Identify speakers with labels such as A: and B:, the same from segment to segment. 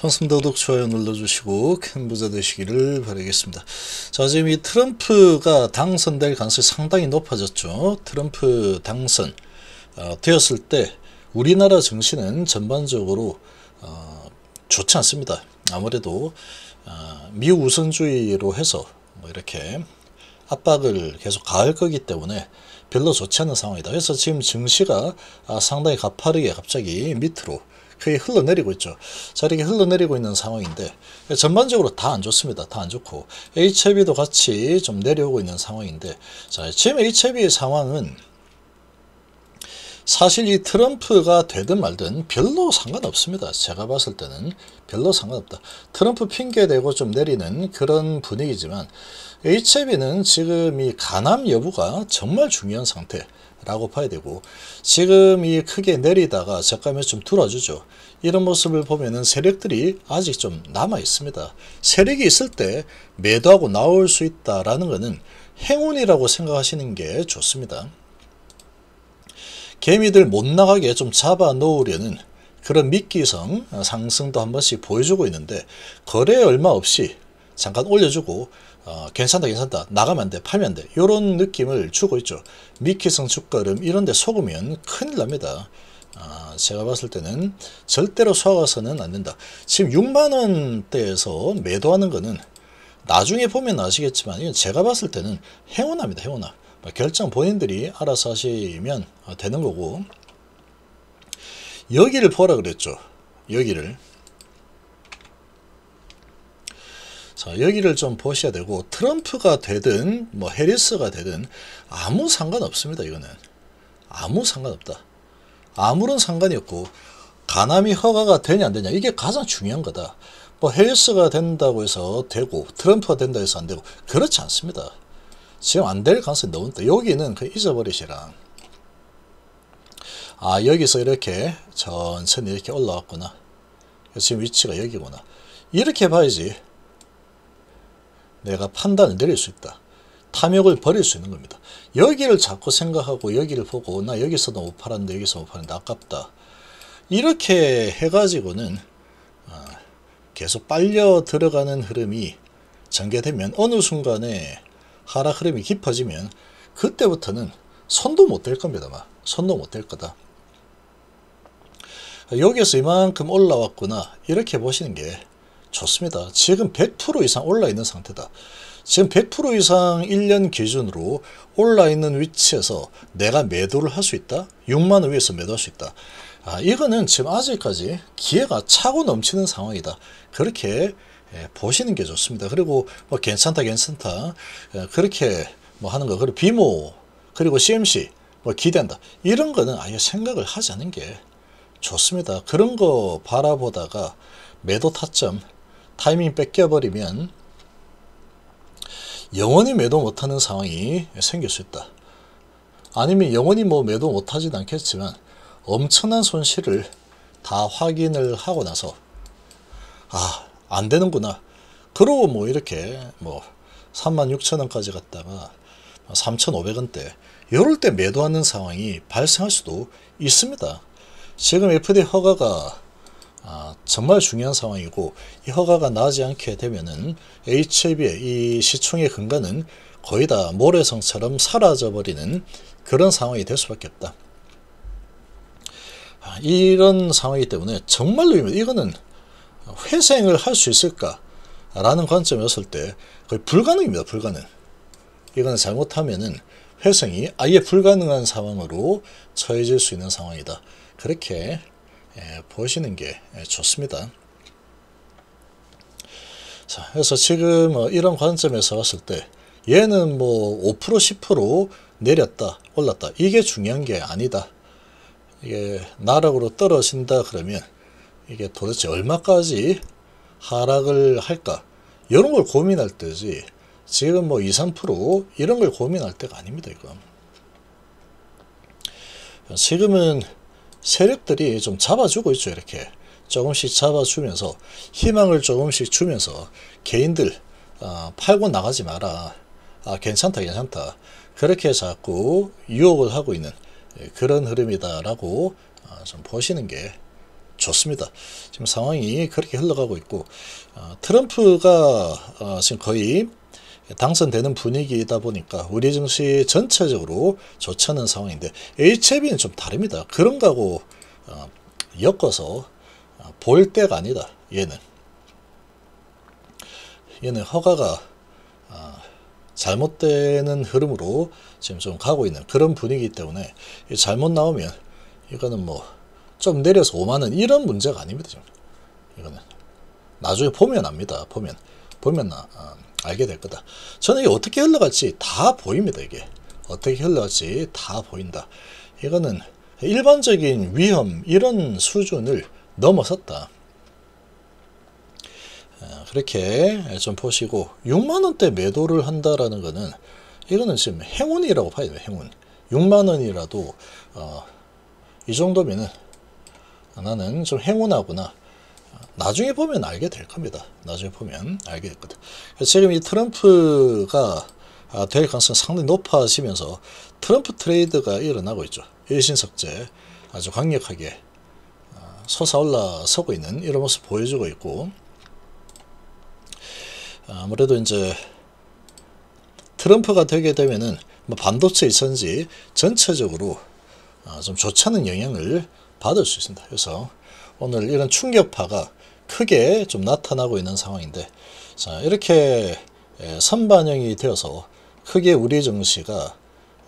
A: 형슴더덕 좋아요 눌러주시고 큰 부자 되시기를 바라겠습니다. 자 지금 이 트럼프가 당선될 가능성이 상당히 높아졌죠. 트럼프 당선 어, 되었을 때 우리나라 정신은 전반적으로 어, 좋지 않습니다. 아무래도 어, 미국 우선주의로 해서 뭐 이렇게 압박을 계속 가할 거기 때문에 별로 좋지 않은 상황이다. 그래서 지금 증시가 아, 상당히 가파르게 갑자기 밑으로 그게 흘러내리고 있죠. 자 이렇게 흘러내리고 있는 상황인데 전반적으로 다 안 좋습니다. 다 안 좋고 HIV도 같이 좀 내려오고 있는 상황인데 자 지금 HIV의 상황은 사실 이 트럼프가 되든 말든 별로 상관없습니다. 제가 봤을 때는 별로 상관없다. 트럼프 핑계대고 좀 내리는 그런 분위기지만 HIV는 지금 이 간암 여부가 정말 중요한 상태 라고 봐야 되고 지금 이 크게 내리다가 잠깐에좀 들어주죠. 이런 모습을 보면은 세력들이 아직 좀 남아 있습니다. 세력이 있을 때 매도하고 나올 수 있다라는 것은 행운이라고 생각하시는 게 좋습니다. 개미들 못 나가게 좀 잡아 놓으려는 그런 미끼성 상승도 한 번씩 보여주고 있는데 거래 얼마 없이 잠깐 올려주고 어, 괜찮다 괜찮다 나가면 안 돼 팔면 안 돼 이런 느낌을 주고 있죠 미끼성 주가름 이런데 속으면 큰일 납니다 아, 제가 봤을 때는 절대로 속아서는 안 된다 지금 6만원대에서 매도하는 거는 나중에 보면 아시겠지만 제가 봤을 때는 행운합니다 행운아 아, 결정 본인들이 알아서 하시면 아, 되는 거고 여기를 보라 그랬죠. 여기를 자 여기를 좀 보셔야 되고 트럼프가 되든 뭐 해리스가 되든 아무 상관없습니다 이거는 아무 상관없다 아무런 상관이 없고 가남이 허가가 되냐 안 되냐 이게 가장 중요한 거다 뭐 해리스가 된다고 해서 되고 트럼프가 된다 해서 안 되고 그렇지 않습니다 지금 안 될 가능성이 너무 높다. 여기는 그 잊어버리시라. 아 여기서 이렇게 천천히 이렇게 올라왔구나. 지금 위치가 여기구나. 이렇게 봐야지 내가 판단을 내릴 수 있다. 탐욕을 버릴 수 있는 겁니다. 여기를 자꾸 생각하고 여기를 보고 나 여기서도 못 팔았는데 여기서 못 팔았는데 아깝다. 이렇게 해가지고는 아, 계속 빨려 들어가는 흐름이 전개되면 어느 순간에 하락 흐름이 깊어지면 그때부터는 손도 못 댈 겁니다. 막. 손도 못댈 거다. 여기에서 이만큼 올라왔구나 이렇게 보시는 게 좋습니다. 지금 100% 이상 올라있는 상태다. 지금 100% 이상 1년 기준으로 올라있는 위치에서 내가 매도를 할 수 있다? 6만원 위에서 매도할 수 있다. 아, 이거는 지금 아직까지 기회가 차고 넘치는 상황이다. 그렇게 예, 보시는 게 좋습니다. 그리고 뭐 괜찮다 괜찮다 예, 그렇게 뭐 하는 거 그리고 비모 그리고 CMC 뭐 기대한다 이런 거는 아예 생각을 하지 않는 게 좋습니다. 그런 거 바라보다가 매도 타점 타이밍 뺏겨버리면 영원히 매도 못하는 상황이 생길 수 있다. 아니면 영원히 뭐 매도 못하진 않겠지만 엄청난 손실을 다 확인을 하고 나서 아안 되는구나. 그러고 뭐 이렇게 뭐 36,000원까지 갔다가 3,500원대 뭐 이럴 때 매도하는 상황이 발생할 수도 있습니다. 지금 FD 허가가 아, 정말 중요한 상황이고 이 허가가 나지 않게 되면은 HLB의 이 시총의 근간은 거의 다 모래성처럼 사라져버리는 그런 상황이 될 수밖에 없다. 아, 이런 상황이기 때문에 정말로 이거는 회생을 할 수 있을까라는 관점이었을 때 거의 불가능입니다. 불가능. 이건 잘못하면은 회생이 아예 불가능한 상황으로 처해질 수 있는 상황이다. 그렇게 예, 보시는 게 좋습니다. 자, 그래서 지금 어, 이런 관점에서 봤을 때 얘는 뭐 5% 10% 내렸다 올랐다 이게 중요한 게 아니다. 이게 나락으로 떨어진다 그러면 이게 도대체 얼마까지 하락을 할까 이런 걸 고민할 때지 지금 뭐 2, 3% 이런 걸 고민할 때가 아닙니다. 이건. 지금은 세력들이 좀 잡아주고 있죠. 이렇게 조금씩 잡아주면서 희망을 조금씩 주면서 개인들 아, 팔고 나가지 마라. 아, 괜찮다 괜찮다. 그렇게 자꾸 유혹을 하고 있는 예, 그런 흐름이다라고 어, 좀 보시는 게 좋습니다. 지금 상황이 그렇게 흘러가고 있고 어, 트럼프가 어, 지금 거의 당선되는 분위기이다 보니까 우리 증시 전체적으로 좋지 않은 상황인데 HIV는 좀 다릅니다. 그런 거하고 어, 엮어서 볼 때가 아니다. 얘는 얘는 허가가 잘못되는 흐름으로 지금 좀 가고 있는 그런 분위기 때문에 잘못 나오면 이거는 뭐좀 내려서 5만원 이런 문제가 아닙니다. 지금. 이거는 나중에 보면 압니다. 보면 보면 아, 알게 될 거다. 저는 이게 어떻게 흘러갈지 다 보입니다. 이게 어떻게 흘러갈지 다 보인다. 이거는 일반적인 위험 이런 수준을 넘어섰다. 어, 그렇게 좀 보시고 6만원대 매도를 한다라는 거는 이거는 지금 행운이라고 봐야 돼요. 행운. 6만원이라도 어, 이정도면 하나는 좀 행운하구나. 나중에 보면 알게 될 겁니다. 나중에 보면 알게 됐거든. 지금 이 트럼프가 아, 될 가능성이 상당히 높아지면서 트럼프 트레이드가 일어나고 있죠. 일신석제 아주 강력하게 아, 솟아올라서고 있는 이런 모습 보여주고 있고 아무래도 이제 트럼프가 되게 되면은 뭐 반도체 이천지 전체적으로 아, 좀 좋지 않은 영향을 받을 수 있습니다. 그래서 오늘 이런 충격파가 크게 좀 나타나고 있는 상황인데 자 이렇게 선반영이 되어서 크게 우리 증시가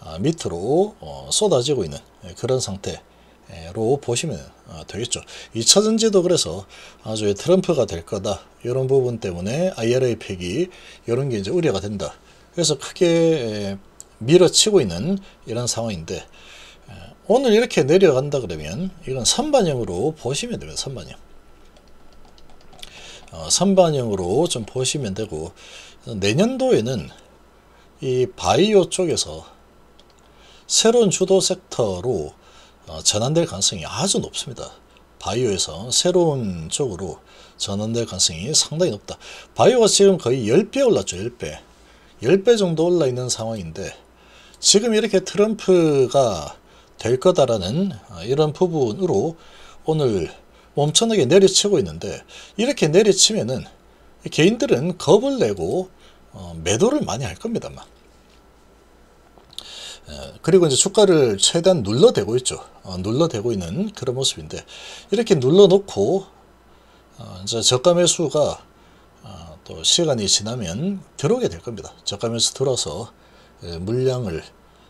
A: 아, 밑으로 어, 쏟아지고 있는 그런 상태로 보시면 아, 되겠죠. 2차전지도 그래서 아주 트럼프가 될 거다. 이런 부분 때문에 IRA 폐기 이런 게 이제 우려가 된다. 그래서 크게 밀어치고 있는 이런 상황인데 오늘 이렇게 내려간다 그러면 이건 선반영으로 보시면 됩니다. 선반영 어, 선반영으로좀 보시면 되고 내년도에는 이 바이오 쪽에서 새로운 주도 섹터로 어, 전환될 가능성이 아주 높습니다. 바이오에서 새로운 쪽으로 전환될 가능성이 상당히 높다. 바이오가 지금 거의 10배 올랐죠. 10배. 10배 정도 올라 있는 상황인데 지금 이렇게 트럼프가 될 거다라는 어, 이런 부분으로 오늘 몸천하게 내리치고 있는데 이렇게 내리치면은 개인들은 겁을 내고 어, 매도를 많이 할 겁니다만 어, 그리고 이제 주가를 최대한 눌러대고 있죠 눌러대고 있는 그런 모습인데 이렇게 눌러놓고 이제 저가 매수가 또 시간이 지나면 들어오게 될 겁니다 저가 매수 들어서 물량을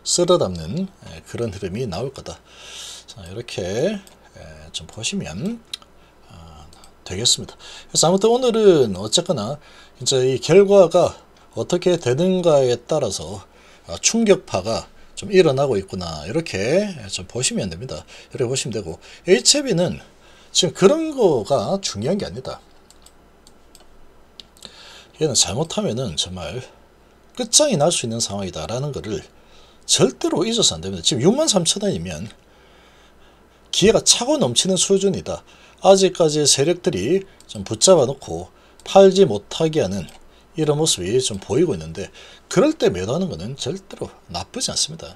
A: 쓸어 담는 그런 흐름이 나올 거다. 자, 이렇게 좀 보시면 아, 되겠습니다. 그래서 아무튼 오늘은 어쨌거나 이제 이 결과가 어떻게 되는가에 따라서 아, 충격파가 좀 일어나고 있구나 이렇게 좀 보시면 됩니다. 이렇게 보시면 되고 HB는 지금 그런 거가 중요한 게 아니다. 얘는 잘못하면은 정말 끝장이 날 수 있는 상황이다라는 것을 절대로 잊어서 안됩니다. 지금 6만 3천 원이면 기회가 차고 넘치는 수준이다. 아직까지 세력들이 좀 붙잡아 놓고 팔지 못하게 하는 이런 모습이 좀 보이고 있는데 그럴 때 매도하는 것은 절대로 나쁘지 않습니다.